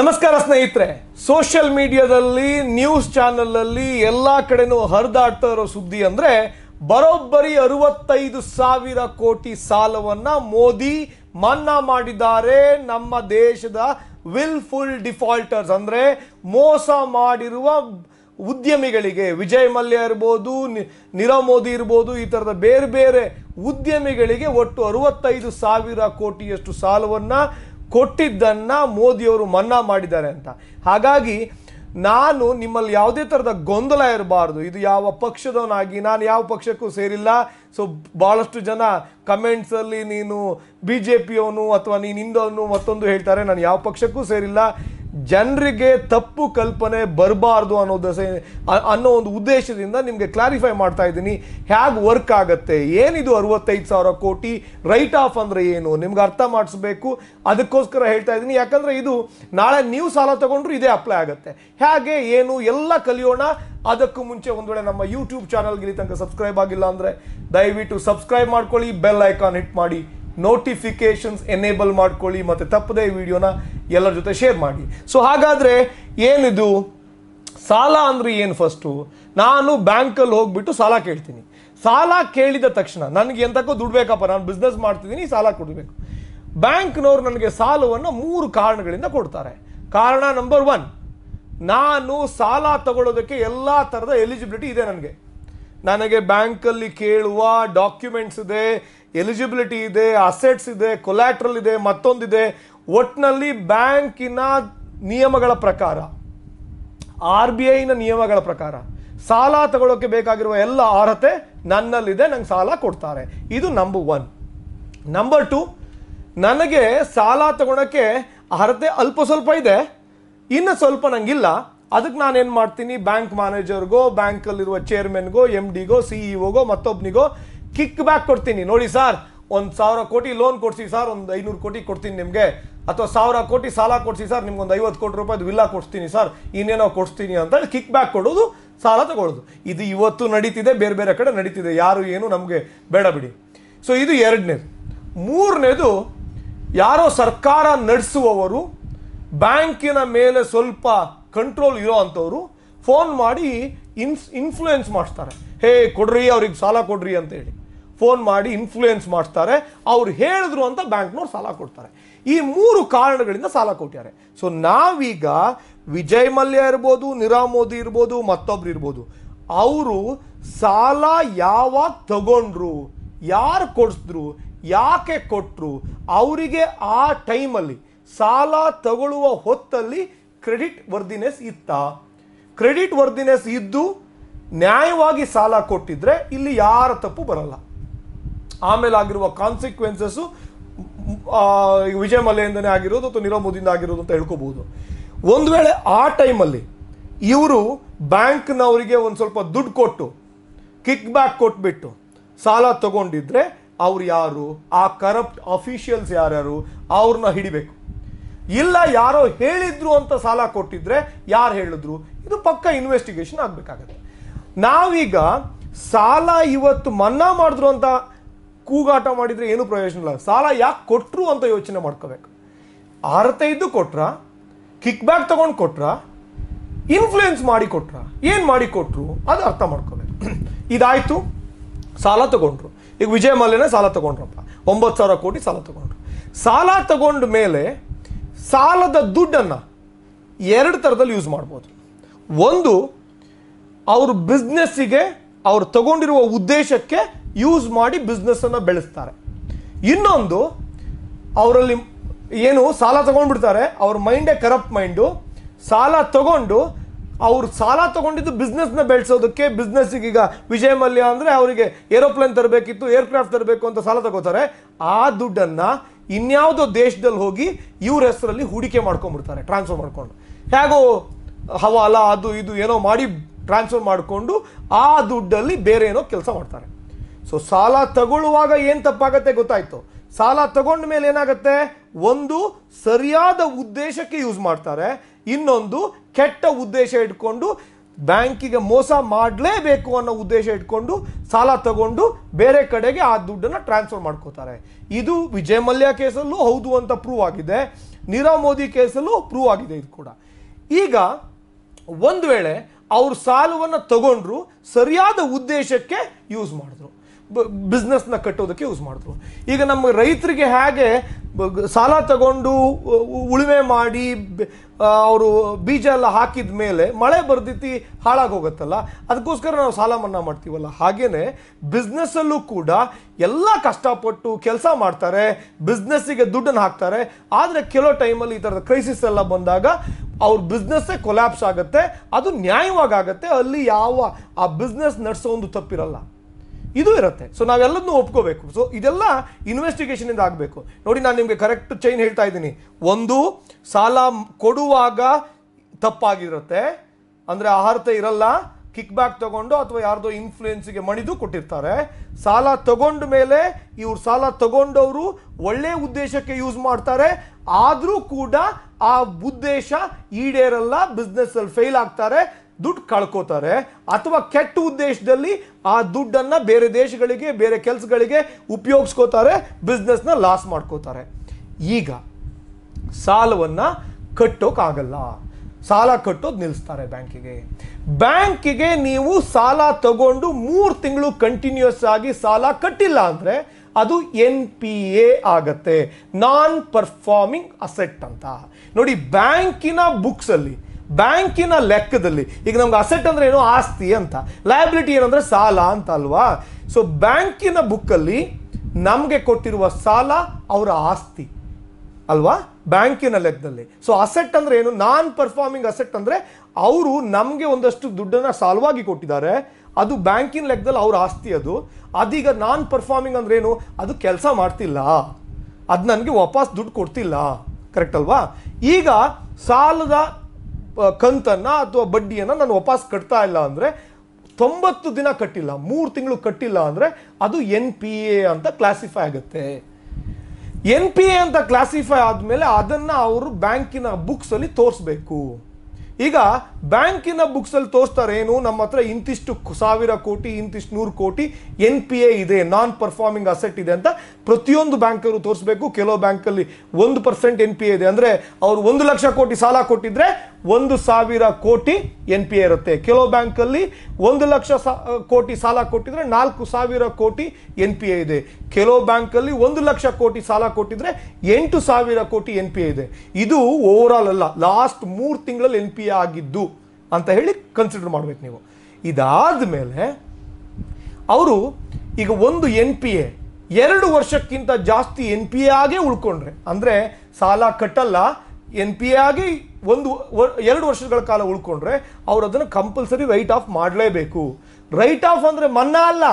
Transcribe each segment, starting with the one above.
ನಮಸ್ಕಾರ ಸ್ನೇಹಿತರೆ ಸೋಷಿಯಲ್ ಮೀಡಿಯಾದಲ್ಲಿ ನ್ಯೂಸ್ ಚಾನಲಲ್ಲಿ ಎಲ್ಲ ಕಡೆನೂ ಹರಿದಾಡ್ತಾ ಇರೋ ಸುದ್ದಿ ಅಂದರೆ ಬರೋಬ್ಬರಿ ಅರವತ್ತೈದು ಸಾವಿರ ಕೋಟಿ ಸಾಲವನ್ನು ಮೋದಿ ಮನ್ನಾ ಮಾಡಿದ್ದಾರೆ ನಮ್ಮ ದೇಶದ ವಿಲ್ಫುಲ್ ಡಿಫಾಲ್ಟರ್ಸ್ ಅಂದರೆ ಮೋಸ ಮಾಡಿರುವ ಉದ್ಯಮಿಗಳಿಗೆ ವಿಜಯ್ ಮಲ್ಯ ಇರ್ಬೋದು ನೀರವ್ ಮೋದಿ ಇರ್ಬೋದು ಈ ಥರದ ಬೇರೆ ಬೇರೆ ಉದ್ಯಮಿಗಳಿಗೆ ಒಟ್ಟು ಅರವತ್ತೈದು ಸಾವಿರ ಕೋಟಿಯಷ್ಟು ಸಾಲವನ್ನು ಕೊಟ್ಟಿದ್ದನ್ನು ಮೋದಿಯವರು ಮನ್ನಾ ಮಾಡಿದ್ದಾರೆ ಅಂತ ಹಾಗಾಗಿ ನಾನು ನಿಮ್ಮಲ್ಲಿ ಯಾವುದೇ ಥರದ ಗೊಂದಲ ಇರಬಾರ್ದು ಇದು ಯಾವ ಪಕ್ಷದವನಾಗಿ ನಾನು ಯಾವ ಪಕ್ಷಕ್ಕೂ ಸೇರಿಲ್ಲ ಸೊ ಭಾಳಷ್ಟು ಜನ ಕಮೆಂಟ್ಸಲ್ಲಿ ನೀನು ಬಿ ಜೆ ಪಿಯವನು ಅಥವಾ ನೀನು ಇಂದವನು ಮತ್ತೊಂದು ಹೇಳ್ತಾರೆ ನಾನು ಯಾವ ಪಕ್ಷಕ್ಕೂ ಸೇರಿಲ್ಲ ಜನರಿಗೆ ತಪ್ಪು ಕಲ್ಪನೆ ಬರಬಾರ್ದು ಅನ್ನೋ ದಸ ಅನ್ನೋ ಒಂದು ಉದ್ದೇಶದಿಂದ ನಿಮಗೆ ಕ್ಲಾರಿಫೈ ಮಾಡ್ತಾ ಇದ್ದೀನಿ ಹೇಗೆ ವರ್ಕ್ ಆಗುತ್ತೆ ಏನಿದು ಅರವತ್ತೈದು ಸಾವಿರ ಕೋಟಿ ರೈಟ್ ಆಫ್ ಅಂದರೆ ಏನು ನಿಮ್ಗೆ ಅರ್ಥ ಮಾಡಿಸ್ಬೇಕು ಅದಕ್ಕೋಸ್ಕರ ಹೇಳ್ತಾ ಇದ್ದೀನಿ ಯಾಕಂದರೆ ಇದು ನಾಳೆ ನೀವು ಸಾಲ ತಗೊಂಡ್ರು ಇದೇ ಅಪ್ಲೈ ಆಗುತ್ತೆ ಹೇಗೆ ಏನು ಎಲ್ಲ ಕಲಿಯೋಣ ಅದಕ್ಕೂ ಮುಂಚೆ ಒಂದು ವೇಳೆ ನಮ್ಮ ಯೂಟ್ಯೂಬ್ ಚಾನಲ್ಗೆ ಇಲ್ಲಿ ತನಕ ಸಬ್ಸ್ಕ್ರೈಬ್ ಆಗಿಲ್ಲ ಅಂದರೆ ದಯವಿಟ್ಟು ಸಬ್ಸ್ಕ್ರೈಬ್ ಮಾಡ್ಕೊಳ್ಳಿ ಬೆಲ್ ಐಕಾನ್ ಹಿಟ್ ಮಾಡಿ ನೋಟಿಫಿಕೇಶನ್ಸ್ ಎನೇಬಲ್ ಮಾಡ್ಕೊಳ್ಳಿ ಮತ್ತು ತಪ್ಪದೇ ವಿಡಿಯೋನ ಎಲ್ಲರ ಜೊತೆ ಶೇರ್ ಮಾಡಿ ಸೊ ಹಾಗಾದರೆ ಏನಿದು ಸಾಲ ಅಂದರೆ ಏನು ಫಸ್ಟು ನಾನು ಬ್ಯಾಂಕಲ್ಲಿ ಹೋಗ್ಬಿಟ್ಟು ಸಾಲ ಕೇಳ್ತೀನಿ ಸಾಲ ಕೇಳಿದ ತಕ್ಷಣ ನನಗೆ ಎಂತಕ್ಕೂ ದುಡ್ಡು ಬೇಕಪ್ಪ ನಾನು ಬಿಸ್ನೆಸ್ ಮಾಡ್ತಿದ್ದೀನಿ ಸಾಲ ಕೊಡಬೇಕು ಬ್ಯಾಂಕ್ನವ್ರು ನನಗೆ ಸಾಲವನ್ನು ಮೂರು ಕಾರಣಗಳಿಂದ ಕೊಡ್ತಾರೆ ಕಾರಣ ನಂಬರ್ ಒನ್ ನಾನು ಸಾಲ ತಗೊಳ್ಳೋದಕ್ಕೆ ಎಲ್ಲ ಥರದ ಎಲಿಜಿಬಿಲಿಟಿ ಇದೆ ನನಗೆ ನನಗೆ ಬ್ಯಾಂಕಲ್ಲಿ ಕೇಳುವ ಡಾಕ್ಯುಮೆಂಟ್ಸ್ ಇದೆ ಎಲಿಜಿಬಿಲಿಟಿ ಇದೆ ಅಸೆಟ್ಸ್ ಇದೆ ಕೊಲ್ಯಾಟ್ರಲ್ ಇದೆ ಮತ್ತೊಂದಿದೆ ಒಟ್ಟಿನಲ್ಲಿ ಬ್ಯಾಂಕಿನ ನಿಯಮಗಳ ಪ್ರಕಾರ ಆರ್ ಬಿ ಐನ ನಿಯಮಗಳ ಪ್ರಕಾರ ಸಾಲ ತಗೊಳ್ಳೋಕೆ ಬೇಕಾಗಿರುವ ಎಲ್ಲ ಅರ್ಹತೆ ನನ್ನಲ್ಲಿದೆ ನಂಗೆ ಸಾಲ ಕೊಡ್ತಾರೆ ಇದು ನಂಬರ್ ಒನ್ ನಂಬರ್ ಟು ನನಗೆ ಸಾಲ ತಗೊಳಕ್ಕೆ ಅರ್ಹತೆ ಅಲ್ಪ ಸ್ವಲ್ಪ ಇದೆ ಇನ್ನು ಸ್ವಲ್ಪ ನಂಗಿಲ್ಲ ಅದಕ್ಕೆ ನಾನೇನು ಮಾಡ್ತೀನಿ ಬ್ಯಾಂಕ್ ಮ್ಯಾನೇಜರ್ಗೋ ಬ್ಯಾಂಕಲ್ಲಿರುವ ಚೇರ್ಮನ್ಗೋ ಎಮ್ ಡಿಗೋ ಸಿಇಒಗೋ e ಮತ್ತೊಬ್ಬನಿಗೋ ಕಿಕ್ ಬ್ಯಾಕ್ ಕೊಡ್ತೀನಿ ನೋಡಿ ಸರ್ ಒಂದು ಸಾವಿರ ಕೋಟಿ ಲೋನ್ ಕೊಡ್ಸಿ ಸರ್ ಒಂದು ಐನೂರು ಕೋಟಿ ಕೊಡ್ತೀನಿ ನಿಮಗೆ ಅಥವಾ ಸಾವಿರ ಕೋಟಿ ಸಾಲ ಕೊಡಿಸಿ ಸರ್ ನಿಮ್ಗೊಂದು ಐವತ್ತು ಕೋಟಿ ರೂಪಾಯಿ ವಿಲ್ಲ ಕೊಡಿಸ್ತೀನಿ ಸರ್ ಇನ್ನೇನೋ ಕೊಡಿಸ್ತೀನಿ ಅಂತೇಳಿ ಕಿಕ್ ಬ್ಯಾಕ್ ಕೊಡೋದು ಸಾಲ ತಗೊಳ್ಳೋದು ಇದು ಇವತ್ತು ನಡೀತಿದೆ ಬೇರೆ ಬೇರೆ ಕಡೆ ನಡೀತಿದೆ ಯಾರು ಏನು ನಮಗೆ ಬೇಡ ಬಿಡಿ ಸೊ ಇದು ಎರಡನೇದು ಮೂರನೇದು ಯಾರೋ ಸರ್ಕಾರ ನಡೆಸುವವರು ಬ್ಯಾಂಕಿನ ಮೇಲೆ ಸ್ವಲ್ಪ ಕಂಟ್ರೋಲ್ ಇರೋ ಅಂಥವ್ರು ಫೋನ್ ಮಾಡಿ ಇನ್ಸ್ ಇನ್ಫ್ಲೂಯೆನ್ಸ್ ಮಾಡಿಸ್ತಾರೆ ಹೇ ಕೊಡ್ರಿ ಅವ್ರಿಗೆ ಸಾಲ ಕೊಡ್ರಿ ಅಂತ ಹೇಳಿ ಫೋನ್ ಮಾಡಿ ಇನ್ಫ್ಲೂಯೆನ್ಸ್ ಮಾಡ್ತಾರೆ ಅವ್ರು ಹೇಳಿದ್ರು ಅಂತ ಬ್ಯಾಂಕ್ನವ್ರು ಸಾಲ ಕೊಡ್ತಾರೆ ಈ ಮೂರು ಕಾರಣಗಳಿಂದ ಸಾಲ ಕೊಟ್ಟಿದ್ದಾರೆ ಸೊ ನಾವೀಗ ವಿಜಯ್ ಮಲ್ಯ ಇರ್ಬೋದು ನೀರವ್ ಮೋದಿ ಇರ್ಬೋದು ಮತ್ತೊಬ್ರು ಇರ್ಬೋದು ಅವರು ಸಾಲ ಯಾವಾಗ ತಗೊಂಡ್ರು ಯಾರು ಕೊಡಿಸಿದ್ರು ಯಾಕೆ ಕೊಟ್ಟರು ಅವರಿಗೆ ಆ ಟೈಮಲ್ಲಿ ಸಾಲ ತಗೊಳ್ಳುವ ಹೊತ್ತಲ್ಲಿ ಕ್ರೆಡಿಟ್ ವರ್ದಿನೆಸ್ ಇತ್ತ ಕ್ರೆಡಿಟ್ ವರ್ದಿನೆಸ್ ಇದ್ದು ನ್ಯಾಯವಾಗಿ ಸಾಲ ಕೊಟ್ಟಿದ್ರೆ ಇಲ್ಲಿ ಯಾರ ತಪ್ಪು ಬರಲ್ಲ ಆಮೇಲೆ ಆಗಿರುವ ಕಾನ್ಸಿಕ್ವೆನ್ಸಸ್ಸು ವಿಜಯ್ ಮಲ್ಯಯಿಂದನೇ ಆಗಿರೋದು ಅಥವಾ ನೀರವ್ ಮೋದಿಯಿಂದ ಆಗಿರೋದು ಅಂತ ಹೇಳ್ಕೋಬಹುದು ಒಂದು ವೇಳೆ ಆ ಟೈಮಲ್ಲಿ ಇವರು ಬ್ಯಾಂಕ್ನವರಿಗೆ ಒಂದು ಸ್ವಲ್ಪ ದುಡ್ಡು ಕೊಟ್ಟು ಕಿಕ್ ಬ್ಯಾಕ್ ಕೊಟ್ಬಿಟ್ಟು ಸಾಲ ತಗೊಂಡಿದ್ರೆ ಅವ್ರು ಯಾರು ಆ ಕರಪ್ಟ್ ಅಫಿಷಿಯಲ್ಸ್ ಯಾರ್ಯಾರು ಅವ್ರನ್ನ ಹಿಡಿಬೇಕು ಇಲ್ಲ ಯಾರೋ ಹೇಳಿದ್ರು ಅಂತ ಸಾಲ ಕೊಟ್ಟಿದ್ರೆ ಯಾರು ಹೇಳಿದ್ರು ಇದು ಪಕ್ಕ ಇನ್ವೆಸ್ಟಿಗೇಷನ್ ಆಗಬೇಕಾಗತ್ತೆ ನಾವೀಗ ಸಾಲ ಇವತ್ತು ಮನ್ನಾ ಮಾಡಿದ್ರು ಅಂತ ಕೂಗಾಟ ಮಾಡಿದರೆ ಏನು ಪ್ರಯೋಜನ ಇಲ್ಲ ಸಾಲ ಯಾಕೆ ಕೊಟ್ಟರು ಅಂತ ಯೋಚನೆ ಮಾಡ್ಕೋಬೇಕು ಇದ್ದು ಕೊಟ್ರ ಕಿಕ್ ಬ್ಯಾಕ್ ತೊಗೊಂಡು ಕೊಟ್ರ ಇನ್ಫ್ಲೂಯೆನ್ಸ್ ಮಾಡಿ ಕೊಟ್ರ ಏನು ಮಾಡಿ ಕೊಟ್ಟರು ಅದು ಅರ್ಥ ಮಾಡ್ಕೋಬೇಕು ಇದಾಯಿತು ಸಾಲ ತಗೊಂಡ್ರು ಈಗ ವಿಜಯ ಮಲ್ಯನೇ ಸಾಲ ತಗೊಂಡ್ರಪ್ಪ ಒಂಬತ್ತು ಸಾವಿರ ಕೋಟಿ ಸಾಲ ತಗೊಂಡ್ರು ಸಾಲ ತಗೊಂಡ ಮೇಲೆ ಸಾಲದ ದುಡ್ಡನ್ನು ಎರಡು ಥರದಲ್ಲಿ ಯೂಸ್ ಮಾಡ್ಬೋದು ಒಂದು ಅವ್ರ ಬಿಸ್ನೆಸ್ಸಿಗೆ ಅವ್ರು ತಗೊಂಡಿರುವ ಉದ್ದೇಶಕ್ಕೆ ಯೂಸ್ ಮಾಡಿ ಬಿಸ್ನೆಸ್ಸನ್ನು ಬೆಳೆಸ್ತಾರೆ ಇನ್ನೊಂದು ಅವರಲ್ಲಿ ಏನು ಸಾಲ ತಗೊಂಡ್ಬಿಡ್ತಾರೆ ಅವ್ರ ಮೈಂಡೇ ಕರಪ್ಟ್ ಮೈಂಡು ಸಾಲ ತಗೊಂಡು ಅವ್ರು ಸಾಲ ತಗೊಂಡಿದ್ದು ಬಿಸ್ನೆಸ್ನ ಬೆಳೆಸೋದಕ್ಕೆ ಬಿಸ್ನೆಸ್ಸಿಗೆ ಈಗ ವಿಜಯ ಮಲ್ಯ ಅಂದರೆ ಅವರಿಗೆ ಏರೋಪ್ಲೇನ್ ತರಬೇಕಿತ್ತು ಏರ್ಕ್ರಾಫ್ಟ್ ತರಬೇಕು ಅಂತ ಸಾಲ ತಗೋತಾರೆ ಆ ದುಡ್ಡನ್ನು ಇನ್ಯಾವುದೋ ದೇಶದಲ್ಲಿ ಹೋಗಿ ಇವ್ರ ಹೆಸರಲ್ಲಿ ಹೂಡಿಕೆ ಮಾಡ್ಕೊಂಡ್ಬಿಡ್ತಾರೆ ಟ್ರಾನ್ಸ್ಫರ್ ಮಾಡ್ಕೊಂಡು ಹೇಗೋ ಹವಾಲ ಅದು ಇದು ಏನೋ ಮಾಡಿ ಟ್ರಾನ್ಸ್ಫರ್ ಮಾಡಿಕೊಂಡು ಆ ದುಡ್ಡಲ್ಲಿ ಬೇರೆ ಏನೋ ಕೆಲಸ ಮಾಡ್ತಾರೆ ಸೊ ಸಾಲ ತಗೊಳ್ಳುವಾಗ ಏನು ತಪ್ಪಾಗತ್ತೆ ಗೊತ್ತಾಯ್ತು ಸಾಲ ತಗೊಂಡ ಮೇಲೆ ಏನಾಗುತ್ತೆ ಒಂದು ಸರಿಯಾದ ಉದ್ದೇಶಕ್ಕೆ ಯೂಸ್ ಮಾಡ್ತಾರೆ ಇನ್ನೊಂದು ಕೆಟ್ಟ ಉದ್ದೇಶ ಇಟ್ಕೊಂಡು ಬ್ಯಾಂಕಿಗೆ ಮೋಸ ಮಾಡಲೇಬೇಕು ಅನ್ನೋ ಉದ್ದೇಶ ಇಟ್ಕೊಂಡು ಸಾಲ ತಗೊಂಡು ಬೇರೆ ಕಡೆಗೆ ಆ ದುಡ್ಡನ್ನು ಟ್ರಾನ್ಸ್ಫರ್ ಮಾಡ್ಕೋತಾರೆ ಇದು ವಿಜಯ್ ಮಲ್ಯ ಕೇಸಲ್ಲೂ ಹೌದು ಅಂತ ಪ್ರೂವ್ ಆಗಿದೆ ನೀರವ್ ಮೋದಿ ಕೇಸಲ್ಲೂ ಪ್ರೂವ್ ಆಗಿದೆ ಇದು ಕೂಡ ಈಗ ಒಂದು ವೇಳೆ ಅವರು ಸಾಲವನ್ನು ತಗೊಂಡ್ರು ಸರಿಯಾದ ಉದ್ದೇಶಕ್ಕೆ ಯೂಸ್ ಮಾಡಿದ್ರು ಬಿಸ್ನೆಸ್ನ ಕಟ್ಟೋದಕ್ಕೆ ಯೂಸ್ ಮಾಡಿದ್ರು ಈಗ ನಮ್ಮ ರೈತರಿಗೆ ಹೇಗೆ ಸಾಲ ತಗೊಂಡು ಉಳುಮೆ ಮಾಡಿ ಅವರು ಬೀಜ ಎಲ್ಲ ಹಾಕಿದ ಮೇಲೆ ಮಳೆ ಬರ್ದಿತಿ ಹೋಗುತ್ತಲ್ಲ ಅದಕ್ಕೋಸ್ಕರ ನಾವು ಸಾಲ ಮನ್ನಾ ಮಾಡ್ತೀವಲ್ಲ ಹಾಗೆಯೇ ಬಿಸ್ನೆಸ್ಸಲ್ಲೂ ಕೂಡ ಎಲ್ಲ ಕಷ್ಟಪಟ್ಟು ಕೆಲಸ ಮಾಡ್ತಾರೆ ಬಿಸ್ನೆಸ್ಸಿಗೆ ದುಡ್ಡನ್ನು ಹಾಕ್ತಾರೆ ಆದರೆ ಕೆಲವು ಟೈಮಲ್ಲಿ ಈ ಥರದ ಕ್ರೈಸಿಸ್ ಎಲ್ಲ ಬಂದಾಗ ಅವ್ರ ಬಿಸ್ನೆಸ್ಸೇ ಕೊಲ್ಯಾಪ್ಸ್ ಆಗುತ್ತೆ ಅದು ನ್ಯಾಯವಾಗಿ ಆಗುತ್ತೆ ಅಲ್ಲಿ ಯಾವ ಆ ಬಿಸ್ನೆಸ್ ನಡೆಸೋ ಒಂದು ತಪ್ಪಿರಲ್ಲ ಇದು ಇರುತ್ತೆ ಸೊ ನಾವೆಲ್ಲದನ್ನೂ ಒಪ್ಕೋಬೇಕು ಸೊ ಇದೆಲ್ಲ ಇಂದ ಆಗಬೇಕು ನೋಡಿ ನಾನು ನಿಮಗೆ ಕರೆಕ್ಟ್ ಚೈನ್ ಹೇಳ್ತಾ ಇದ್ದೀನಿ ಒಂದು ಸಾಲ ಕೊಡುವಾಗ ತಪ್ಪಾಗಿರುತ್ತೆ ಅಂದರೆ ಆಹಾರತೆ ಇರಲ್ಲ ಕಿಕ್ ಬ್ಯಾಕ್ ತಗೊಂಡು ಅಥವಾ ಯಾರ್ದೋ ಇನ್ಫ್ಲೂಯೆನ್ಸ್ಗೆ ಮಣಿದು ಕೊಟ್ಟಿರ್ತಾರೆ ಸಾಲ ತಗೊಂಡ ಮೇಲೆ ಇವ್ರು ಸಾಲ ತಗೊಂಡವರು ಒಳ್ಳೆ ಉದ್ದೇಶಕ್ಕೆ ಯೂಸ್ ಮಾಡ್ತಾರೆ ಆದರೂ ಕೂಡ ಆ ಉದ್ದೇಶ ಈಡೇರಲ್ಲ ಅಲ್ಲಿ ಫೇಲ್ ಆಗ್ತಾರೆ ದುಡ್ಡು ಕಳ್ಕೋತಾರೆ ಅಥವಾ ಕೆಟ್ಟ ಉದ್ದೇಶದಲ್ಲಿ ಆ ದುಡ್ಡನ್ನು ಬೇರೆ ದೇಶಗಳಿಗೆ ಬೇರೆ ಕೆಲಸಗಳಿಗೆ ಉಪಯೋಗಿಸ್ಕೋತಾರೆ ಬಿಸ್ನೆಸ್ನ ಲಾಸ್ ಮಾಡ್ಕೋತಾರೆ ಈಗ ಸಾಲವನ್ನು ಕಟ್ಟೋಕ್ಕಾಗಲ್ಲ ಸಾಲ ಕಟ್ಟೋದು ನಿಲ್ಲಿಸ್ತಾರೆ ಬ್ಯಾಂಕಿಗೆ ಬ್ಯಾಂಕಿಗೆ ನೀವು ಸಾಲ ತಗೊಂಡು ಮೂರು ತಿಂಗಳು ಕಂಟಿನ್ಯೂಸ್ ಆಗಿ ಸಾಲ ಕಟ್ಟಿಲ್ಲ ಅಂದರೆ ಅದು ಎನ್ ಪಿ ಎ ಆಗತ್ತೆ ನಾನ್ ಪರ್ಫಾರ್ಮಿಂಗ್ ಅಸೆಟ್ ಅಂತ ನೋಡಿ ಬ್ಯಾಂಕಿನ ಬುಕ್ಸಲ್ಲಿ ಬ್ಯಾಂಕಿನ ಲೆಕ್ಕದಲ್ಲಿ ಈಗ ನಮ್ಗೆ ಅಸೆಟ್ ಅಂದ್ರೆ ಏನು ಆಸ್ತಿ ಅಂತ ಲಯಬಿಲಿಟಿ ಏನಂದ್ರೆ ಸಾಲ ಅಂತ ಅಲ್ವಾ ಸೊ ಬ್ಯಾಂಕಿನ ಬುಕ್ಕಲ್ಲಿ ನಮಗೆ ಕೊಟ್ಟಿರುವ ಸಾಲ ಅವರ ಆಸ್ತಿ ಅಲ್ವಾ ಬ್ಯಾಂಕಿನ ಲೆಕ್ಕದಲ್ಲಿ ಸೊ ಅಸೆಟ್ ಅಂದ್ರೆ ಏನು ನಾನ್ ಪರ್ಫಾರ್ಮಿಂಗ್ ಅಸೆಟ್ ಅಂದ್ರೆ ಅವರು ನಮಗೆ ಒಂದಷ್ಟು ದುಡ್ಡನ್ನು ಸಾಲವಾಗಿ ಕೊಟ್ಟಿದ್ದಾರೆ ಅದು ಬ್ಯಾಂಕಿನ ಲೆಕ್ಕದಲ್ಲಿ ಅವ್ರ ಆಸ್ತಿ ಅದು ಅದೀಗ ನಾನ್ ಪರ್ಫಾರ್ಮಿಂಗ್ ಅಂದ್ರೆ ಏನು ಅದು ಕೆಲಸ ಮಾಡ್ತಿಲ್ಲ ಅದು ನನಗೆ ವಾಪಸ್ ದುಡ್ಡು ಕೊಡ್ತಿಲ್ಲ ಕರೆಕ್ಟ್ ಅಲ್ವಾ ಈಗ ಸಾಲದ ಕಂತನ್ನು ಅಥವಾ ಬಡ್ಡಿಯನ್ನು ನಾನು ವಾಪಸ್ ಕಟ್ತಾ ಇಲ್ಲ ಅಂದರೆ ತೊಂಬತ್ತು ದಿನ ಕಟ್ಟಿಲ್ಲ ಮೂರು ತಿಂಗಳು ಕಟ್ಟಿಲ್ಲ ಅಂದರೆ ಅದು ಎನ್ ಪಿ ಎ ಅಂತ ಕ್ಲಾಸಿಫೈ ಆಗುತ್ತೆ ಎನ್ ಪಿ ಎ ಅಂತ ಕ್ಲಾಸಿಫೈ ಆದಮೇಲೆ ಅದನ್ನು ಅವರು ಬ್ಯಾಂಕಿನ ಬುಕ್ಸಲ್ಲಿ ತೋರಿಸ್ಬೇಕು ಈಗ ಬ್ಯಾಂಕಿನ ಬುಕ್ಸ್ ಅಲ್ಲಿ ತೋರಿಸ್ತಾರೆ ಏನು ನಮ್ಮ ಹತ್ರ ಇಂತಿಷ್ಟು ಸಾವಿರ ಕೋಟಿ ಇಂತಿಷ್ಟು ನೂರು ಕೋಟಿ ಎನ್ ಪಿ ಎ ಇದೆ ನಾನ್ ಪರ್ಫಾರ್ಮಿಂಗ್ ಅಸೆಟ್ ಇದೆ ಅಂತ ಪ್ರತಿಯೊಂದು ಬ್ಯಾಂಕರು ತೋರಿಸಬೇಕು ಕೆಲವು ಬ್ಯಾಂಕಲ್ಲಿ ಒಂದು ಪರ್ಸೆಂಟ್ ಎನ್ ಪಿ ಎ ಇದೆ ಅಂದರೆ ಅವ್ರು ಒಂದು ಲಕ್ಷ ಕೋಟಿ ಸಾಲ ಕೊಟ್ಟಿದ್ರೆ ಒಂದು ಸಾವಿರ ಕೋಟಿ ಎನ್ ಪಿ ಎ ಇರುತ್ತೆ ಕೆಲವು ಬ್ಯಾಂಕಲ್ಲಿ ಒಂದು ಲಕ್ಷ ಕೋಟಿ ಸಾಲ ಕೊಟ್ಟಿದ್ರೆ ನಾಲ್ಕು ಸಾವಿರ ಕೋಟಿ ಎನ್ ಪಿ ಎ ಇದೆ ಕೆಲವು ಬ್ಯಾಂಕಲ್ಲಿ ಒಂದು ಲಕ್ಷ ಕೋಟಿ ಸಾಲ ಕೊಟ್ಟಿದ್ರೆ ಎಂಟು ಸಾವಿರ ಕೋಟಿ ಎನ್ ಪಿ ಎ ಇದೆ ಇದು ಓವರ್ ಆಲ್ ಅಲ್ಲ ಲಾಸ್ಟ್ ಮೂರು ತಿಂಗಳಲ್ಲಿ ಎನ್ ಪಿ ಎ ಆಗಿದ್ದು ಅಂತ ಹೇಳಿ ಕನ್ಸಿಡರ್ ಮಾಡಬೇಕು ನೀವು ಇದಾದ ಮೇಲೆ ಅವರು ಈಗ ಒಂದು ಎನ್ ಪಿ ಎ ಎರಡು ವರ್ಷಕ್ಕಿಂತ ಜಾಸ್ತಿ ಎನ್ ಪಿ ಎ ಆಗೇ ಉಳ್ಕೊಂಡ್ರೆ ಅಂದರೆ ಸಾಲ ಕಟ್ಟಲ್ಲ ಎನ್ ಪಿ ಎ ಆಗಿ ಒಂದು ಎರಡು ವರ್ಷಗಳ ಕಾಲ ಉಳ್ಕೊಂಡ್ರೆ ಅವ್ರು ಅದನ್ನು ಕಂಪಲ್ಸರಿ ರೈಟ್ ಆಫ್ ಮಾಡಲೇಬೇಕು ರೈಟ್ ಆಫ್ ಅಂದರೆ ಮನ್ನಾ ಅಲ್ಲ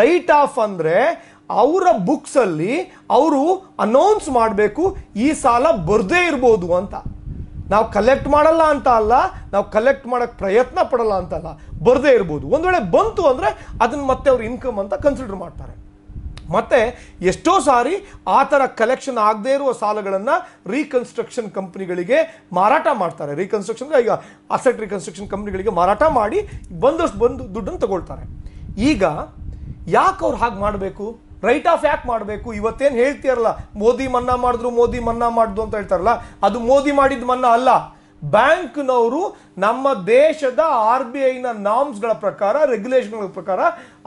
ರೈಟ್ ಆಫ್ ಅಂದರೆ ಅವರ ಬುಕ್ಸಲ್ಲಿ ಅವರು ಅನೌನ್ಸ್ ಮಾಡಬೇಕು ಈ ಸಾಲ ಬರದೇ ಇರ್ಬೋದು ಅಂತ ನಾವು ಕಲೆಕ್ಟ್ ಮಾಡಲ್ಲ ಅಂತ ಅಲ್ಲ ನಾವು ಕಲೆಕ್ಟ್ ಮಾಡೋಕ್ಕೆ ಪ್ರಯತ್ನ ಪಡಲ್ಲ ಅಂತ ಅಲ್ಲ ಬರದೇ ಇರ್ಬೋದು ಒಂದು ವೇಳೆ ಬಂತು ಅಂದರೆ ಅದನ್ನು ಮತ್ತೆ ಅವ್ರು ಇನ್ಕಮ್ ಅಂತ ಕನ್ಸಿಡರ್ ಮಾಡ್ತಾರೆ ಮತ್ತು ಎಷ್ಟೋ ಸಾರಿ ಆ ಥರ ಕಲೆಕ್ಷನ್ ಆಗದೇ ಇರುವ ಸಾಲಗಳನ್ನು ರೀಕನ್ಸ್ಟ್ರಕ್ಷನ್ ಕಂಪ್ನಿಗಳಿಗೆ ಮಾರಾಟ ಮಾಡ್ತಾರೆ ರೀಕನ್ಸ್ಟ್ರಕ್ಷನ್ ಈಗ ಅಸೆಟ್ ರೀಕನ್ಸ್ಟ್ರಕ್ಷನ್ ಕಂಪ್ನಿಗಳಿಗೆ ಮಾರಾಟ ಮಾಡಿ ಬಂದಷ್ಟು ಬಂದು ದುಡ್ಡನ್ನು ತಗೊಳ್ತಾರೆ ಈಗ ಯಾಕೆ ಅವ್ರು ಹಾಗೆ ಮಾಡಬೇಕು ರೈಟ್ ಆಫ್ ಯಾಕೆ ಮಾಡಬೇಕು ಇವತ್ತೇನು ಹೇಳ್ತೀರಲ್ಲ ಮೋದಿ ಮನ್ನಾ ಮಾಡಿದ್ರು ಮೋದಿ ಮನ್ನಾ ಮಾಡಿದ್ರು ಅಂತ ಹೇಳ್ತಾರಲ್ಲ ಅದು ಮೋದಿ ಮಾಡಿದ ಮನ್ನಾ ಅಲ್ಲ ಬ್ಯಾಂಕ್ನವರು ನಮ್ಮ ದೇಶದ ಆರ್ ಬಿ ಐನ ನಾಮ್ಸ್ಗಳ ಪ್ರಕಾರ ರೆಗ್ಯುಲೇಷನ್ಗಳ ಪ್ರಕಾರ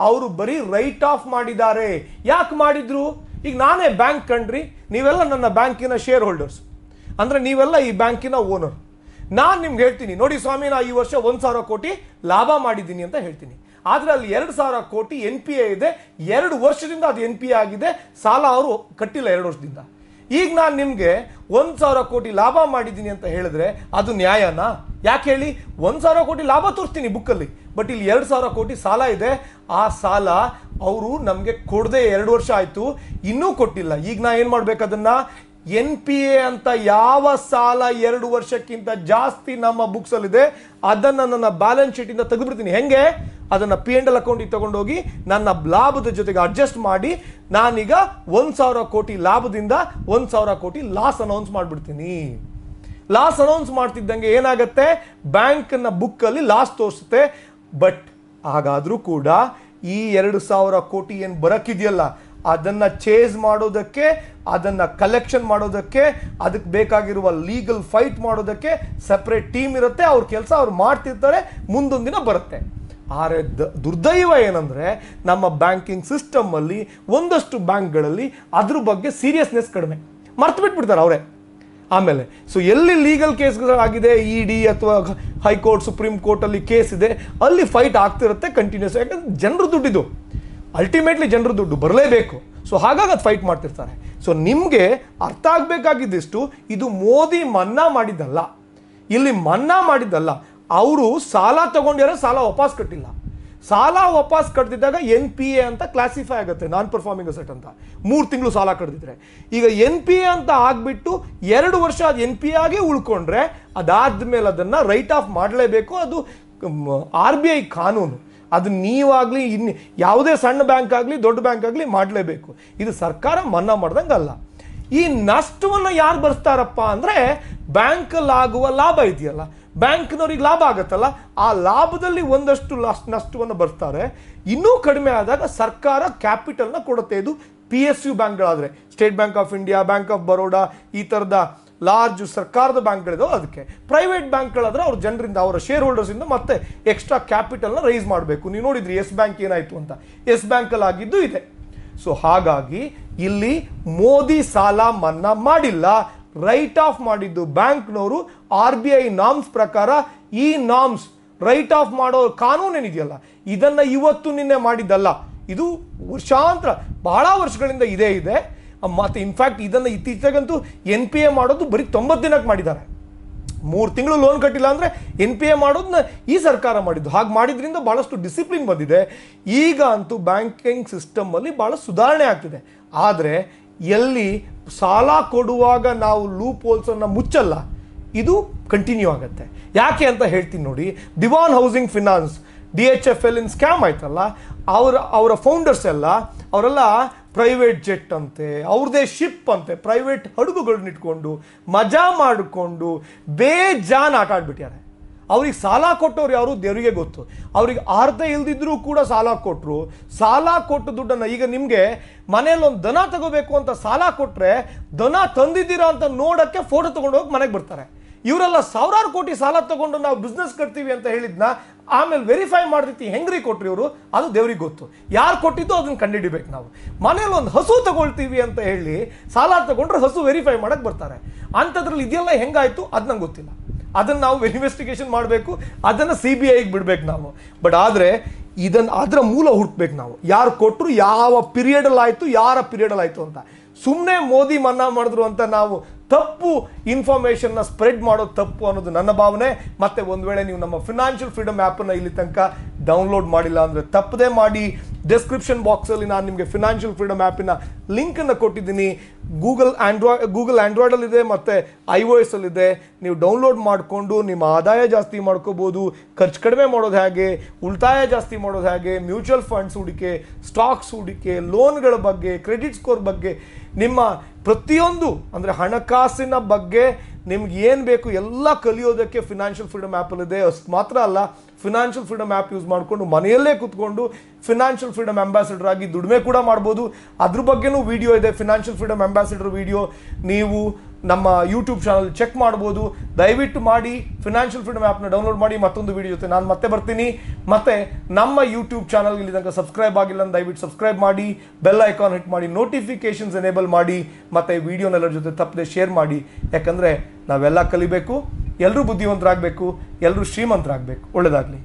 ಅವರು ಬರೀ ರೈಟ್ ಆಫ್ ಮಾಡಿದ್ದಾರೆ ಯಾಕೆ ಮಾಡಿದ್ರು ಈಗ ನಾನೇ ಬ್ಯಾಂಕ್ ಕಂಡ್ರಿ ನೀವೆಲ್ಲ ನನ್ನ ಬ್ಯಾಂಕಿನ ಶೇರ್ ಹೋಲ್ಡರ್ಸ್ ಅಂದರೆ ನೀವೆಲ್ಲ ಈ ಬ್ಯಾಂಕಿನ ಓನರ್ ನಾನು ನಿಮ್ಗೆ ಹೇಳ್ತೀನಿ ನೋಡಿ ಸ್ವಾಮಿ ನಾ ಈ ವರ್ಷ ಒಂದು ಸಾವಿರ ಕೋಟಿ ಲಾಭ ಮಾಡಿದ್ದೀನಿ ಅಂತ ಹೇಳ್ತೀನಿ ಆದರೆ ಅಲ್ಲಿ ಎರಡು ಸಾವಿರ ಕೋಟಿ ಎನ್ ಪಿ ಎ ಇದೆ ಎರಡು ವರ್ಷದಿಂದ ಅದು ಎನ್ ಪಿ ಎ ಆಗಿದೆ ಸಾಲ ಅವರು ಕಟ್ಟಿಲ್ಲ ಎರಡು ವರ್ಷದಿಂದ ಈಗ ನಾನು ನಿಮಗೆ ಒಂದು ಸಾವಿರ ಕೋಟಿ ಲಾಭ ಮಾಡಿದ್ದೀನಿ ಅಂತ ಹೇಳಿದ್ರೆ ಅದು ನ್ಯಾಯನಾ ಯಾಕೆ ಹೇಳಿ ಒಂದು ಸಾವಿರ ಕೋಟಿ ಲಾಭ ತೋರಿಸ್ತೀನಿ ಬುಕ್ಕಲ್ಲಿ ಬಟ್ ಇಲ್ಲಿ ಎರಡು ಸಾವಿರ ಕೋಟಿ ಸಾಲ ಇದೆ ಆ ಸಾಲ ಅವರು ನಮಗೆ ಕೊಡದೆ ಎರಡು ವರ್ಷ ಆಯಿತು ಇನ್ನೂ ಕೊಟ್ಟಿಲ್ಲ ಈಗ ನಾ ಏನು ಮಾಡಬೇಕು ಎನ್ ಪಿ ಎ ಅಂತ ಯಾವ ಸಾಲ ಎರಡು ವರ್ಷಕ್ಕಿಂತ ಜಾಸ್ತಿ ನಮ್ಮ ಬುಕ್ಸಲ್ಲಿದೆ ಅದನ್ನು ನನ್ನ ಬ್ಯಾಲೆನ್ಸ್ ಶೀಟಿಂದ ತೆಗೆದುಬಿಡ್ತೀನಿ ಹೆಂಗೆ ಅದನ್ನು ಪಿ ಎಂಡ್ ಎಲ್ ಅಕೌಂಟಿಗೆ ತಗೊಂಡೋಗಿ ನನ್ನ ಲಾಭದ ಜೊತೆಗೆ ಅಡ್ಜಸ್ಟ್ ಮಾಡಿ ನಾನೀಗ ಒಂದು ಸಾವಿರ ಕೋಟಿ ಲಾಭದಿಂದ ಒಂದು ಸಾವಿರ ಕೋಟಿ ಲಾಸ್ ಅನೌನ್ಸ್ ಮಾಡಿಬಿಡ್ತೀನಿ ಲಾಸ್ ಅನೌನ್ಸ್ ಮಾಡ್ತಿದ್ದಂಗೆ ಏನಾಗುತ್ತೆ ಬ್ಯಾಂಕ್ನ ಬುಕ್ಕಲ್ಲಿ ಲಾಸ್ ತೋರಿಸುತ್ತೆ ಬಟ್ ಹಾಗಾದರೂ ಕೂಡ ಈ ಎರಡು ಸಾವಿರ ಕೋಟಿ ಏನು ಬರೋಕ್ಕಿದೆಯಲ್ಲ ಅದನ್ನು ಚೇಸ್ ಮಾಡೋದಕ್ಕೆ ಅದನ್ನು ಕಲೆಕ್ಷನ್ ಮಾಡೋದಕ್ಕೆ ಅದಕ್ಕೆ ಬೇಕಾಗಿರುವ ಲೀಗಲ್ ಫೈಟ್ ಮಾಡೋದಕ್ಕೆ ಸಪ್ರೇಟ್ ಟೀಮ್ ಇರುತ್ತೆ ಅವ್ರ ಕೆಲಸ ಅವ್ರು ಮಾಡ್ತಿರ್ತಾರೆ ಮುಂದೊಂದು ದಿನ ಬರುತ್ತೆ ಆದರೆ ದ ದುರ್ದೈವ ಏನಂದರೆ ನಮ್ಮ ಬ್ಯಾಂಕಿಂಗ್ ಸಿಸ್ಟಮಲ್ಲಿ ಒಂದಷ್ಟು ಬ್ಯಾಂಕ್ಗಳಲ್ಲಿ ಅದ್ರ ಬಗ್ಗೆ ಸೀರಿಯಸ್ನೆಸ್ ಕಡಿಮೆ ಮರ್ತು ಬಿಟ್ಬಿಡ್ತಾರೆ ಅವರೇ ಆಮೇಲೆ ಸೊ ಎಲ್ಲಿ ಲೀಗಲ್ ಕೇಸ್ಗಳಾಗಿದೆ ಇ ಡಿ ಅಥವಾ ಹೈಕೋರ್ಟ್ ಸುಪ್ರೀಂ ಕೋರ್ಟಲ್ಲಿ ಕೇಸ್ ಇದೆ ಅಲ್ಲಿ ಫೈಟ್ ಆಗ್ತಿರುತ್ತೆ ಕಂಟಿನ್ಯೂಸ್ ಯಾಕಂದ್ರೆ ಜನರ ದುಡ್ಡಿದು ಅಲ್ಟಿಮೇಟ್ಲಿ ಜನರ ದುಡ್ಡು ಬರಲೇಬೇಕು ಸೊ ಹಾಗಾಗಿ ಅದು ಫೈಟ್ ಮಾಡ್ತಿರ್ತಾರೆ ಸೊ ನಿಮಗೆ ಅರ್ಥ ಆಗಬೇಕಾಗಿದ್ದಿಷ್ಟು ಇದು ಮೋದಿ ಮನ್ನಾ ಮಾಡಿದ್ದಲ್ಲ ಇಲ್ಲಿ ಮನ್ನಾ ಮಾಡಿದ್ದಲ್ಲ ಅವರು ಸಾಲ ತಗೊಂಡಿರೋ ಸಾಲ ವಾಪಸ್ ಕಟ್ಟಿಲ್ಲ ಸಾಲ ವಾಪಸ್ ಕಟ್ಟಿದಾಗ ಎನ್ ಪಿ ಎ ಅಂತ ಕ್ಲಾಸಿಫೈ ಆಗುತ್ತೆ ನಾನ್ ಪರ್ಫಾರ್ಮಿಂಗ್ ಅಸೆಟ್ ಅಂತ ಮೂರು ತಿಂಗಳು ಸಾಲ ಕಟ್ಟಿದ್ರೆ ಈಗ ಎನ್ ಪಿ ಎ ಅಂತ ಆಗ್ಬಿಟ್ಟು ಎರಡು ವರ್ಷ ಅದು ಎನ್ ಪಿ ಆಗಿ ಉಳ್ಕೊಂಡ್ರೆ ಅದಾದ್ಮೇಲೆ ಅದನ್ನು ರೈಟ್ ಆಫ್ ಮಾಡಲೇಬೇಕು ಅದು ಆರ್ ಬಿ ಐ ಕಾನೂನು ಅದು ನೀವಾಗಲಿ ಇನ್ ಯಾವುದೇ ಸಣ್ಣ ಬ್ಯಾಂಕ್ ಆಗಲಿ ದೊಡ್ಡ ಬ್ಯಾಂಕ್ ಆಗಲಿ ಮಾಡಲೇಬೇಕು ಇದು ಸರ್ಕಾರ ಮನ್ನಾ ಮಾಡ್ದಂಗಲ್ಲ ಅಲ್ಲ ಈ ನಷ್ಟವನ್ನು ಯಾರು ಬರ್ಸ್ತಾರಪ್ಪ ಅಂದರೆ ಬ್ಯಾಂಕಲ್ಲಾಗುವ ಲಾಭ ಇದೆಯಲ್ಲ ಬ್ಯಾಂಕ್ನವ್ರಿಗೆ ಲಾಭ ಆಗುತ್ತಲ್ಲ ಆ ಲಾಭದಲ್ಲಿ ಒಂದಷ್ಟು ನಷ್ಟವನ್ನು ಬರ್ತಾರೆ ಇನ್ನೂ ಕಡಿಮೆ ಆದಾಗ ಸರ್ಕಾರ ಕ್ಯಾಪಿಟಲ್ನ ಕೊಡುತ್ತೆ ಇದು ಪಿ ಎಸ್ ಯು ಬ್ಯಾಂಕ್ಗಳಾದರೆ State Bank of India Bank of Baroda ಈ ಥರದ ಲಾರ್ಜ್ ಸರ್ಕಾರದ ಬ್ಯಾಂಕ್ಗಳಿದೋ ಅದಕ್ಕೆ ಪ್ರೈವೇಟ್ ಬ್ಯಾಂಕ್ಗಳಾದರೆ ಅವ್ರ ಜನರಿಂದ ಅವರ ಶೇರ್ ಹೋಲ್ಡರ್ಸಿಂದ ಮತ್ತೆ ಎಕ್ಸ್ಟ್ರಾ ಕ್ಯಾಪಿಟಲ್ನ ರೈಸ್ ಮಾಡಬೇಕು ನೀವು ನೋಡಿದ್ರಿ ಎಸ್ ಬ್ಯಾಂಕ್ ಏನಾಯಿತು ಅಂತ ಎಸ್ ಬ್ಯಾಂಕಲ್ಲಿ ಆಗಿದ್ದು ಇದೆ ಸೊ ಹಾಗಾಗಿ ಇಲ್ಲಿ ಮೋದಿ ಸಾಲ ಮನ್ನಾ ಮಾಡಿಲ್ಲ ರೈಟ್ ಆಫ್ ಮಾಡಿದ್ದು ಬ್ಯಾಂಕ್ನವರು ಆರ್ ಬಿ ಐ ನಾಮ್ಸ್ ಪ್ರಕಾರ ಈ ನಾಮ್ಸ್ ರೈಟ್ ಆಫ್ ಮಾಡೋ ಕಾನೂನೇನಿದೆಯಲ್ಲ ಇದನ್ನು ಇವತ್ತು ನಿನ್ನೆ ಮಾಡಿದ್ದಲ್ಲ ಇದು ವರ್ಷಾಂತರ ಬಹಳ ವರ್ಷಗಳಿಂದ ಇದೇ ಇದೆ ಮತ್ತು ಇನ್ಫ್ಯಾಕ್ಟ್ ಇದನ್ನು ಇತ್ತೀಚೆಗಂತೂ ಎನ್ ಪಿ ಎ ಮಾಡೋದು ಬರೀ ತೊಂಬತ್ತು ದಿನಕ್ಕೆ ಮಾಡಿದ್ದಾರೆ ಮೂರು ತಿಂಗಳು ಲೋನ್ ಕಟ್ಟಿಲ್ಲ ಅಂದರೆ ಎನ್ ಪಿ ಎ ಮಾಡೋದನ್ನ ಈ ಸರ್ಕಾರ ಮಾಡಿದ್ದು ಹಾಗೆ ಮಾಡಿದ್ರಿಂದ ಭಾಳಷ್ಟು ಡಿಸಿಪ್ಲಿನ್ ಬಂದಿದೆ ಈಗ ಅಂತೂ ಬ್ಯಾಂಕಿಂಗ್ ಸಿಸ್ಟಮಲ್ಲಿ ಭಾಳ ಸುಧಾರಣೆ ಆಗ್ತಿದೆ ಆದರೆ ಎಲ್ಲಿ ಸಾಲ ಕೊಡುವಾಗ ನಾವು ಲೂಪ್ ಹೋಲ್ಸನ್ನು ಮುಚ್ಚಲ್ಲ ಇದು ಕಂಟಿನ್ಯೂ ಆಗುತ್ತೆ ಯಾಕೆ ಅಂತ ಹೇಳ್ತೀನಿ ನೋಡಿ Dewan housing finance D H F L in scam ಆಯ್ತಲ್ಲ ಅವರ ಅವರ ಫೌಂಡರ್ಸ್ ಎಲ್ಲ ಅವರೆಲ್ಲ ಪ್ರೈವೇಟ್ ಜೆಟ್ ಅಂತೆ ಅವ್ರದೇ ಶಿಪ್ ಅಂತೆ ಪ್ರೈವೇಟ್ ಇಟ್ಕೊಂಡು ಮಜಾ ಮಾಡಿಕೊಂಡು ಬೇಜಾನ್ ಆಟ ಆಡ್ಬಿಟ್ಟಿದ್ದಾರೆ ಅವ್ರಿಗೆ ಸಾಲ ಕೊಟ್ಟವ್ರು ಯಾರು ದೇವರಿಗೆ ಗೊತ್ತು ಅವ್ರಿಗೆ ಅರ್ಧ ಇಲ್ದಿದ್ರು ಕೂಡ ಸಾಲ ಕೊಟ್ಟರು ಸಾಲ ಕೊಟ್ಟು ದುಡ್ಡನ್ನು ಈಗ ನಿಮಗೆ ಮನೇಲಿ ಒಂದು ದನ ತಗೋಬೇಕು ಅಂತ ಸಾಲ ಕೊಟ್ಟರೆ ದನ ತಂದಿದ್ದೀರಾ ಅಂತ ನೋಡೋಕ್ಕೆ ಫೋಟೋ ಹೋಗಿ ಮನೆಗೆ ಬರ್ತಾರೆ ಇವರೆಲ್ಲ ಸಾವಿರಾರು ಕೋಟಿ ಸಾಲ ತಗೊಂಡು ನಾವು ಬಿಸ್ನೆಸ್ ಕಟ್ತೀವಿ ಅಂತ ಹೇಳಿದ್ನ ಆಮೇಲೆ ವೆರಿಫೈ ಮಾಡಿರ್ತಿ ಹೆಂಗ್ರಿ ಕೊಟ್ರಿ ಇವರು ಅದು ದೇವ್ರಿಗೆ ಗೊತ್ತು ಯಾರು ಕೊಟ್ಟಿದ್ದು ಅದನ್ನು ಕಂಡುಹಿಡಿಬೇಕು ನಾವು ಮನೇಲಿ ಒಂದು ಹಸು ತಗೊಳ್ತೀವಿ ಅಂತ ಹೇಳಿ ಸಾಲ ತಗೊಂಡ್ರೆ ಹಸು ವೆರಿಫೈ ಮಾಡಕ್ಕೆ ಬರ್ತಾರೆ ಅಂಥದ್ರಲ್ಲಿ ಇದೆಲ್ಲ ಹೆಂಗಾಯಿತು ಅದು ನಂಗೆ ಗೊತ್ತಿಲ್ಲ ಅದನ್ನು ನಾವು ಇನ್ವೆಸ್ಟಿಗೇಷನ್ ಮಾಡಬೇಕು ಅದನ್ನು ಸಿ ಬಿ ಐಗೆ ಬಿಡ್ಬೇಕು ನಾವು ಬಟ್ ಆದರೆ ಇದನ್ನು ಅದರ ಮೂಲ ಹುಟ್ಟಬೇಕು ನಾವು ಯಾರು ಕೊಟ್ಟರು ಯಾವ ಪಿರಿಯಡಲ್ಲಾಯಿತು ಆಯಿತು ಯಾರ ಅಲ್ಲಿ ಆಯಿತು ಅಂತ ಸುಮ್ಮನೆ ಮೋದಿ ಮನ್ನಾ ಮಾಡಿದ್ರು ಅಂತ ನಾವು ತಪ್ಪು ಇನ್ಫಾರ್ಮೇಷನ್ನ ಸ್ಪ್ರೆಡ್ ಮಾಡೋದು ತಪ್ಪು ಅನ್ನೋದು ನನ್ನ ಭಾವನೆ ಮತ್ತೆ ಒಂದು ವೇಳೆ ನೀವು ನಮ್ಮ ಫಿನಾನ್ಷಿಯಲ್ ಫ್ರೀಡಮ್ ಆ್ಯಪನ್ನು ಇಲ್ಲಿ ತನಕ ಡೌನ್ಲೋಡ್ ಮಾಡಿಲ್ಲ ಅಂದರೆ ತಪ್ಪದೇ ಮಾಡಿ ಡಿಸ್ಕ್ರಿಪ್ಷನ್ ಬಾಕ್ಸಲ್ಲಿ ನಾನು ನಿಮಗೆ ಫಿನಾನ್ಷಿಯಲ್ ಫ್ರೀಡಮ್ ಆ್ಯಪಿನ ಲಿಂಕನ್ನು ಕೊಟ್ಟಿದ್ದೀನಿ ಗೂಗಲ್ ಆ್ಯಂಡ್ರಾಯ್ ಗೂಗಲ್ ಆ್ಯಂಡ್ರಾಯ್ಡಲ್ಲಿದೆ ಮತ್ತು ಐ ಓ ಎಸಲ್ಲಿದೆ ನೀವು ಡೌನ್ಲೋಡ್ ಮಾಡಿಕೊಂಡು ನಿಮ್ಮ ಆದಾಯ ಜಾಸ್ತಿ ಮಾಡ್ಕೋಬೋದು ಖರ್ಚು ಕಡಿಮೆ ಮಾಡೋದು ಹೇಗೆ ಉಳಿತಾಯ ಜಾಸ್ತಿ ಮಾಡೋದು ಹೇಗೆ ಮ್ಯೂಚುವಲ್ ಫಂಡ್ಸ್ ಹೂಡಿಕೆ ಸ್ಟಾಕ್ಸ್ ಹೂಡಿಕೆ ಲೋನ್ಗಳ ಬಗ್ಗೆ ಕ್ರೆಡಿಟ್ ಸ್ಕೋರ್ ಬಗ್ಗೆ ನಿಮ್ಮ ಪ್ರತಿಯೊಂದು ಅಂದರೆ ಹಣಕಾಸಿನ ಬಗ್ಗೆ ನಿಮ್ಗೆ ಏನು ಬೇಕು ಎಲ್ಲ ಕಲಿಯೋದಕ್ಕೆ ಫಿನಾನ್ಷಿಯಲ್ ಫ್ರೀಡಮ್ ಆ್ಯಪಲ್ಲಿ ಇದೆ ಅಷ್ಟು ಮಾತ್ರ ಅಲ್ಲ ಫಿನಾನ್ಷಿಯಲ್ ಫ್ರೀಡಮ್ ಆ್ಯಪ್ ಯೂಸ್ ಮಾಡಿಕೊಂಡು ಮನೆಯಲ್ಲೇ ಕೂತ್ಕೊಂಡು ಫಿನಾನ್ಷಿಯಲ್ ಫ್ರೀಡಮ್ ಅಂಬಾಸಿಡರ್ ಆಗಿ ದುಡಿಮೆ ಕೂಡ ಮಾಡ್ಬೋದು ಅದ್ರ ಬಗ್ಗೆನೂ ವೀಡಿಯೋ ಇದೆ ಫಿನಾನ್ಷಿಯಲ್ ಫ್ರೀಡಮ್ ಅಂಬಾಸಿಡರ್ ವೀಡಿಯೋ ನೀವು ನಮ್ಮ ಯೂಟ್ಯೂಬ್ ಚಾನಲ್ ಚೆಕ್ ಮಾಡ್ಬೋದು ದಯವಿಟ್ಟು ಮಾಡಿ ಫಿನಾನ್ಷಿಯಲ್ ಫ್ರೀಡಮ್ ಆ್ಯಪ್ನ ಡೌನ್ಲೋಡ್ ಮಾಡಿ ಮತ್ತೊಂದು ವೀಡಿಯೋ ಜೊತೆ ನಾನು ಮತ್ತೆ ಬರ್ತೀನಿ ಮತ್ತು ನಮ್ಮ ಯೂಟ್ಯೂಬ್ ಚಾನಲ್ಗೆ ಇಲ್ಲಿ ತನಕ ಸಬ್ಸ್ಕ್ರೈಬ್ ಆಗಿಲ್ಲ ಅಂತ ದಯವಿಟ್ಟು ಸಬ್ಸ್ಕ್ರೈಬ್ ಮಾಡಿ ಬೆಲ್ ಐಕಾನ್ ಹಿಟ್ ಮಾಡಿ ನೋಟಿಫಿಕೇಷನ್ಸ್ ಎನೇಬಲ್ ಮಾಡಿ ಮತ್ತು ವೀಡಿಯೋನೆಲ್ಲರ ಜೊತೆ ತಪ್ಪದೆ ಶೇರ್ ಮಾಡಿ ಯಾಕಂದರೆ ನಾವೆಲ್ಲ ಕಲಿಬೇಕು ಎಲ್ಲರೂ ಬುದ್ಧಿವಂತರಾಗಬೇಕು ಎಲ್ಲರೂ ಶ್ರೀಮಂತರಾಗಬೇಕು ಒಳ್ಳೇದಾಗಲಿ